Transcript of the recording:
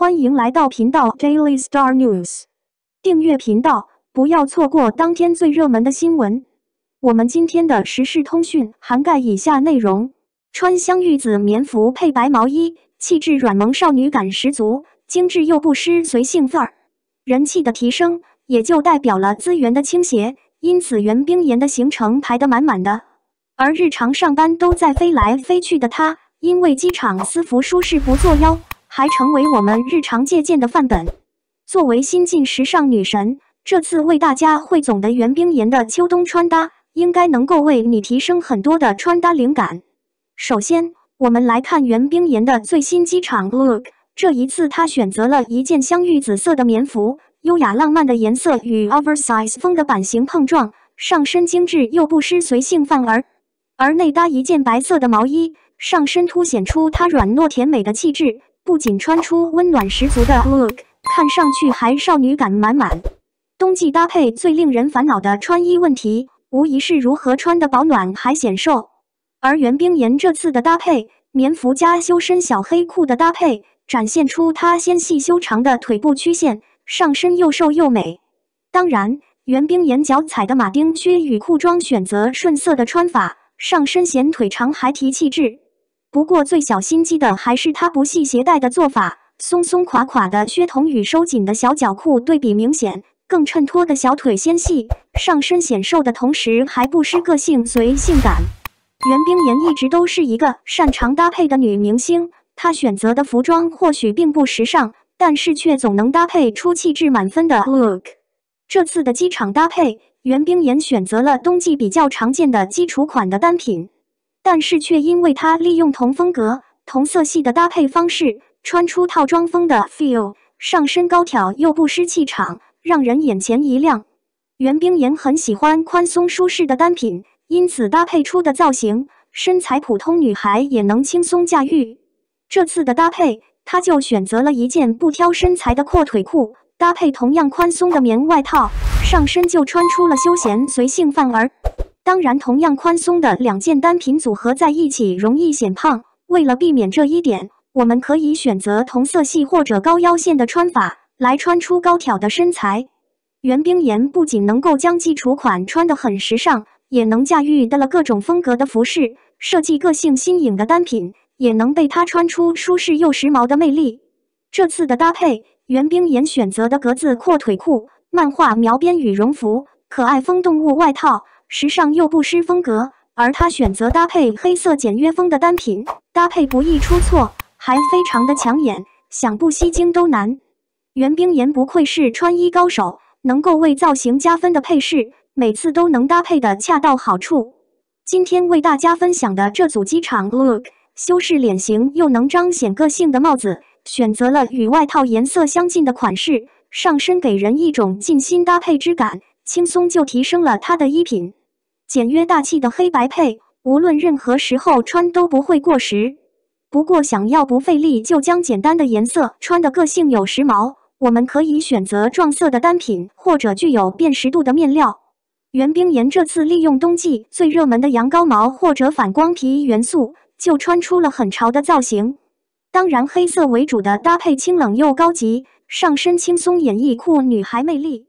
欢迎来到频道 Daily Star News，订阅频道，不要错过当天最热门的新闻。我们今天的时事通讯涵盖以下内容：穿香芋紫棉服配白毛衣，气质软萌，少女感十足，精致又不失随性范儿。人气的提升也就代表了资源的倾斜，因此援冰妍的行程排得满满的。而日常上班都在飞来飞去的她，因为机场私服舒适不作妖。还成为我们日常借鉴的范本。作为新晋时尚女神，这次为大家汇总的袁冰妍的秋冬穿搭，应该能够为你提升很多的穿搭灵感。首先，我们来看袁冰妍的最新机场 look。这一次，她选择了一件香芋紫色的棉服，优雅浪漫的颜色与 oversize 风的版型碰撞，上身精致又不失随性范儿。而内搭一件白色的毛衣，上身凸显出她软糯甜美的气质。不仅穿出温暖十足的 look，看上去还少女感满满。冬季搭配最令人烦恼的穿衣问题，无疑是如何穿得保暖还显瘦。而袁冰妍这次的搭配，棉服加修身小黑裤的搭配，展现出她纤细修长的腿部曲线，上身又瘦又美。当然，袁冰妍脚踩的马丁靴与裤装选择顺色的穿法，上身显腿长还提气质。不过最小心机的还是她不系鞋带的做法，松松垮垮的靴筒与收紧的小脚裤对比明显，更衬托的小腿纤细，上身显瘦的同时还不失个性随性感。袁冰妍一直都是一个擅长搭配的女明星，她选择的服装或许并不时尚，但是却总能搭配出气质满分的 look。这次的机场搭配，袁冰妍选择了冬季比较常见的基础款的单品。但是却因为它利用同风格、同色系的搭配方式，穿出套装风的 feel，上身高挑又不失气场，让人眼前一亮。袁冰妍很喜欢宽松舒适的单品，因此搭配出的造型，身材普通女孩也能轻松驾驭。这次的搭配，她就选择了一件不挑身材的阔腿裤，搭配同样宽松的棉外套，上身就穿出了休闲随性范儿。当然，同样宽松的两件单品组合在一起容易显胖。为了避免这一点，我们可以选择同色系或者高腰线的穿法来穿出高挑的身材。袁冰妍不仅能够将基础款穿得很时尚，也能驾驭得了各种风格的服饰。设计个性新颖的单品也能被她穿出舒适又时髦的魅力。这次的搭配，袁冰妍选择的格子阔腿裤、漫画描边羽绒服、可爱风动物外套。时尚又不失风格，而她选择搭配黑色简约风的单品，搭配不易出错，还非常的抢眼，想不吸睛都难。袁冰妍不愧是穿衣高手，能够为造型加分的配饰，每次都能搭配的恰到好处。今天为大家分享的这组机场 look，修饰脸型又能彰显个性的帽子，选择了与外套颜色相近的款式，上身给人一种尽心搭配之感，轻松就提升了她的衣品。简约大气的黑白配，无论任何时候穿都不会过时。不过，想要不费力就将简单的颜色穿得个性有时髦，我们可以选择撞色的单品或者具有辨识度的面料。袁冰妍这次利用冬季最热门的羊羔毛或者反光皮元素，就穿出了很潮的造型。当然，黑色为主的搭配清冷又高级，上身轻松演绎酷女孩魅力。